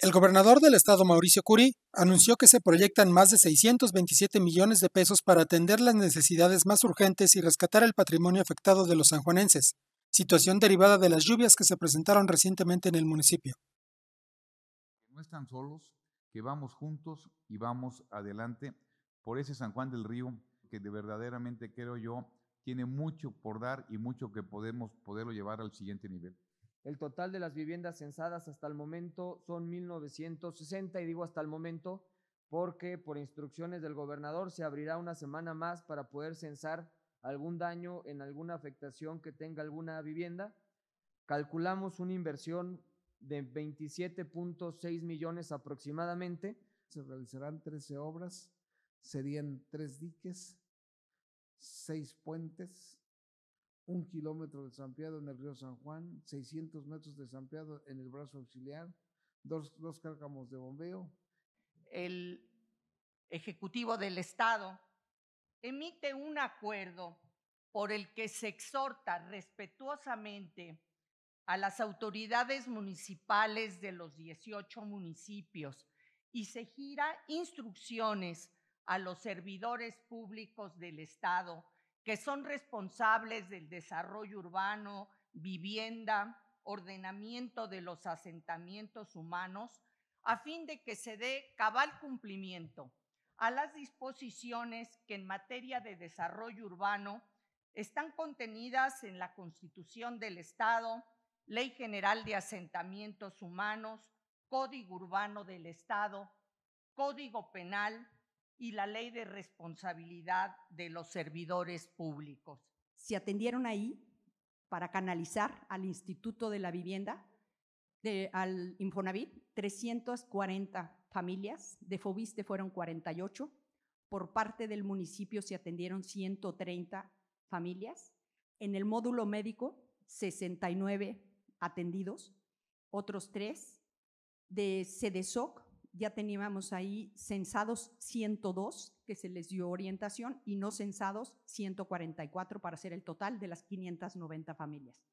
El gobernador del estado Mauricio Curi anunció que se proyectan más de 627 millones de pesos para atender las necesidades más urgentes y rescatar el patrimonio afectado de los sanjuanenses, situación derivada de las lluvias que se presentaron recientemente en el municipio. No están solos, que vamos juntos y vamos adelante por ese San Juan del Río que de verdaderamente creo yo tiene mucho por dar y mucho que podemos poderlo llevar al siguiente nivel. El total de las viviendas censadas hasta el momento son 1960 y digo hasta el momento porque por instrucciones del gobernador se abrirá una semana más para poder censar algún daño en alguna afectación que tenga alguna vivienda. Calculamos una inversión de 27.6 millones aproximadamente. Se realizarán 13 obras, serían tres diques, seis puentes, un kilómetro de Sampiado en el río San Juan, 600 metros de Sampiado en el brazo auxiliar, dos, dos cárgamos de bombeo. El Ejecutivo del Estado emite un acuerdo por el que se exhorta respetuosamente a las autoridades municipales de los 18 municipios y se gira instrucciones a los servidores públicos del Estado que son responsables del desarrollo urbano, vivienda, ordenamiento de los asentamientos humanos, a fin de que se dé cabal cumplimiento a las disposiciones que en materia de desarrollo urbano están contenidas en la Constitución del Estado, Ley General de Asentamientos Humanos, Código Urbano del Estado, Código Penal, y la ley de responsabilidad de los servidores públicos. Se atendieron ahí para canalizar al Instituto de la Vivienda, de, al Infonavit, 340 familias, de Fobiste fueron 48, por parte del municipio se atendieron 130 familias, en el módulo médico 69 atendidos, otros tres, de SEDESOC ya teníamos ahí censados 102 que se les dio orientación y no censados 144 para ser el total de las 590 familias.